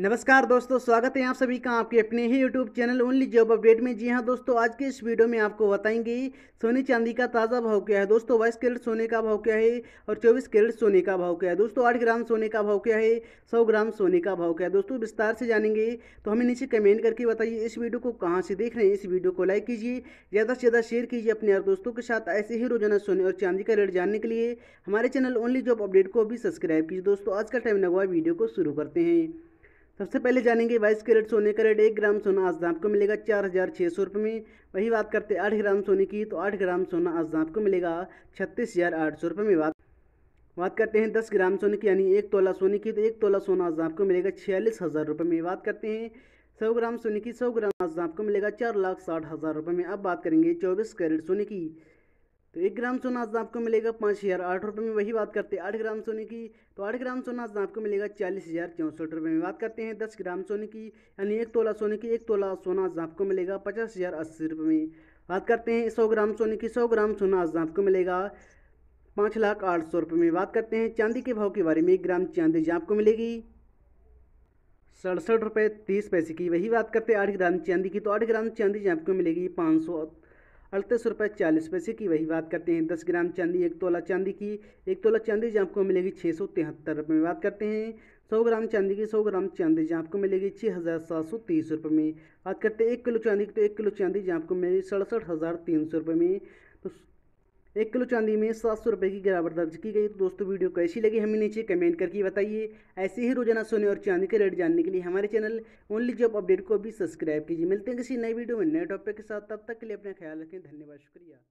नमस्कार दोस्तों स्वागत है आप सभी का आपके अपने ही YouTube channel only job update में जी हाँ दोस्तों आज के इस वीडियो में आपको बताएंगे सोने चांदी का ताज़ा भाव क्या है दोस्तों बाईस कैरेट सोने का भाव क्या है और चौबीस कैरेट सोने का भाव क्या है दोस्तों आठ ग्राम सोने का भाव क्या है सौ ग्राम सोने का भाव क्या है दोस्तों विस्तार से जानेंगे तो हमें नीचे कमेंट करके बताइए इस वीडियो को कहाँ से देख रहे हैं इस वीडियो को लाइक कीजिए ज़्यादा से ज़्यादा शेयर कीजिए अपने यार दोस्तों के साथ ऐसे ही रोजाना सोने और चांदी का रेट जानने के लिए हमारे चैनल ओनली जॉब अपडेट को भी सब्सक्राइब कीजिए दोस्तों आज का टाइम लगवा वीडियो को शुरू करते हैं सबसे पहले जानेंगे बाईस कैरेट सोने का रेट एक ग्राम सोना आज आपको मिलेगा चार हज़ार छः सौ रुपये में वही बात करते हैं आठ ग्राम सोने की तो आठ ग्राम सोना आज आपको मिलेगा छत्तीस हज़ार आठ सौ रुपये में बात बात करते हैं दस ग्राम सोने की यानी एक तोला सोने की तो एक तोला सोना आज आपको मिलेगा छियालीस हज़ार रुपये में बात करते हैं सौ ग्राम सोने की सौ ग्राम आज आपको मिलेगा चार लाख साठ हज़ार रुपये में अब बात करेंगे चौबीस कैरेट सोने की तो एक ग्राम सोना आज आपको मिलेगा पाँच हज़ार आठ रुपये में वही बात करते हैं आठ ग्राम सोने की तो आठ ग्राम सोना आज आपको मिलेगा चालीस हज़ार चौंसठ रुपये में बात करते हैं दस ग्राम सोने की यानी एक तोला सोने की एक तोला सोना आज आपको मिलेगा पचास हज़ार अस्सी रुपये में बात करते हैं सौ ग्राम सोने की सौ ग्राम सोना आज आपको मिलेगा पाँच लाख आठ सौ रुपये में बात करते हैं चांदी के भाव के बारे में एक ग्राम चांदी जो आपको मिलेगी सड़सठ रुपये तीस पैसे की वही बात करते हैं आठ ग्राम चांदी की तो आठ ग्राम चांदी जो आपको मिलेगी पाँच सौ अड़तीस रुपये चालीस पैसे की वही बात करते हैं दस ग्राम चांदी एक तोला चांदी की एक तोला चांदी जहाँ आपको मिलेगी छः सौ तिहत्तर रुपये में बात करते हैं सौ ग्राम चांदी की सौ ग्राम चांदी जहाँ आपको मिलेगी छः हज़ार सात सौ तीस रुपये में बात करते हैं एक किलो चांदी की तो एक किलो चांदी जहाँ आपको मिलेगी सड़सठ हज़ार तीन सौ रुपये में तो एक किलो चांदी में सात सौ रुपये की गिरावट दर्ज की गई तो दोस्तों वीडियो कैसी लगी हमें नीचे कमेंट करके बताइए ऐसे ही रोजाना सोने और चांदी के रेट जानने के लिए हमारे चैनल ओनली जॉब अपडेट को भी सब्सक्राइब कीजिए मिलते हैं किसी नई वीडियो में नए टॉपिक के साथ तब तक के लिए अपना ख्याल रखें धन्यवाद शुक्रिया